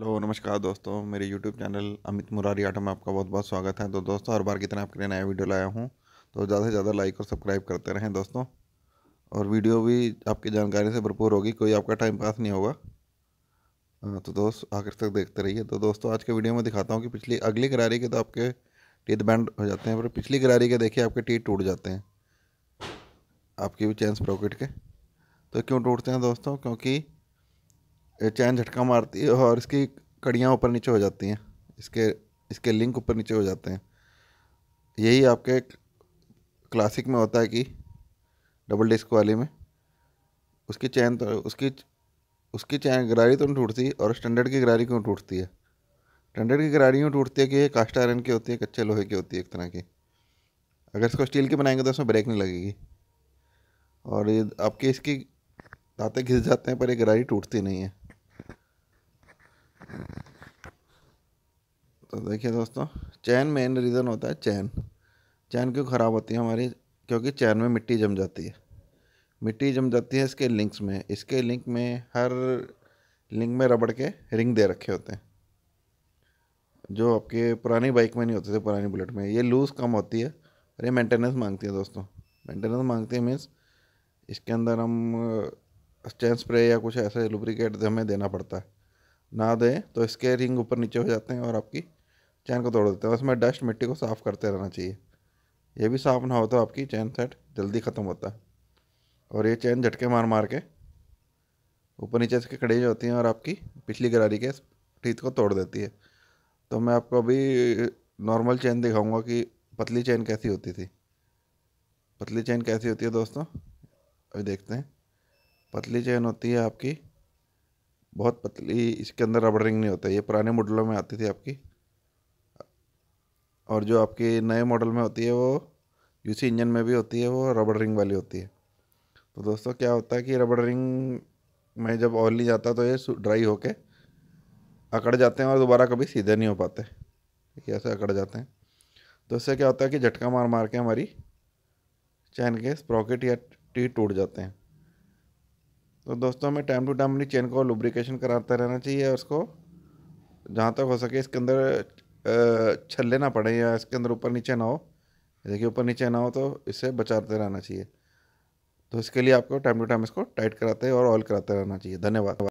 hello नमस्कार दोस्तों मेरे YouTube channel Amit Murari auto में आपका बहुत बहुत स्वागत है तो दोस्तों हर बार की तरह आपके लिए नया वीडियो लाया हूँ तो ज़्यादा से ज़्यादा लाइक और सब्सक्राइब करते रहें दोस्तों और वीडियो भी आपकी जानकारी से भरपूर होगी कोई आपका टाइम पास नहीं होगा तो दोस्त आखिर तक देखते रहिए तो दोस्तों आज के वीडियो में दिखाता हूँ कि पिछली अगली करारी के तो आपके टीथ बैंड हो जाते हैं पर पिछली करारी के देखिए आपके टीथ टूट जाते हैं आपकी भी चैंस प्रॉकेट के तो क्यों टूटते हैं दोस्तों क्योंकि चैन झटका मारती है और इसकी कड़ियाँ ऊपर नीचे हो जाती हैं इसके इसके लिंक ऊपर नीचे हो जाते हैं यही आपके क्लासिक में होता है कि डबल डिस्क वाली में उसकी चैन तो उसकी उसकी चैन गरारी तो नहीं टूटती और स्टैंडर्ड की गरारी क्यों टूटती है स्टैंडर्ड की गरारी क्यों टूटती है कि ये कास्ट आयरन की होती है कच्चे लोहे की होती है एक तरह की अगर इसको स्टील की बनाएंगे तो उसमें ब्रेक नहीं लगेगी और ये आपकी इसकी दाँतें घिस जाते हैं पर ये गरारी टूटती नहीं है तो है देखिए दोस्तों चैन मेन रीज़न होता है चैन चैन क्यों ख़राब होती है हमारी क्योंकि चैन में मिट्टी जम जाती है मिट्टी जम जाती है इसके लिंक्स में इसके लिंक में हर लिंक में रबड़ के रिंग दे रखे होते हैं जो आपके पुरानी बाइक में नहीं होते थे पुरानी बुलेट में ये लूज़ कम होती है और ये मेंटेनेंस मांगती है दोस्तों मेंटेनेंस मांगती है मीन्स इसके अंदर हम चैन स्प्रे या कुछ ऐसे लुब्रिकेट हमें देना पड़ता है ना दें तो इसके रिंग ऊपर नीचे हो जाते हैं और आपकी चैन को तोड़ देते हैं उसमें डस्ट मिट्टी को साफ़ करते रहना चाहिए ये भी साफ़ ना हो तो आपकी चैन सेट जल्दी ख़त्म होता है और ये चैन झटके मार मार के ऊपर नीचे इसकी कड़ियाँ होती हैं और आपकी पिछली गरारी के टीथ को तोड़ देती है तो मैं आपको अभी नॉर्मल चैन दिखाऊंगा कि पतली चैन कैसी होती थी पतली चैन कैसी होती है दोस्तों अभी देखते हैं पतली चैन होती है आपकी बहुत पतली इसके अंदर रबड़ रिंग नहीं होता ये पुराने मॉडलों में आती थी आपकी और जो आपके नए मॉडल में होती है वो यूसी इंजन में भी होती है वो रबड़ रिंग वाली होती है तो दोस्तों क्या होता है कि रबड़ रिंग में जब ऑयल नहीं जाता तो ये ड्राई होके अकड़ जाते हैं और दोबारा कभी सीधे नहीं हो पाते ऐसे अकड़ जाते हैं तो इससे क्या होता है कि झटका मार मार के हमारी चैन के स्प्रॉकेट या टी टूट जाते हैं तो दोस्तों हमें टाइम टू टाइम अपनी चेन को लुब्रिकेशन कराते रहना चाहिए और उसको जहाँ तक हो सके इसके अंदर छल्ले ना पड़े या इसके अंदर ऊपर नीचे ना हो देखिए ऊपर नीचे ना हो तो इससे बचाते रहना चाहिए तो इसके लिए आपको टाइम टू टाइम इसको टाइट कराते और ऑयल कराते रहना चाहिए धन्यवाद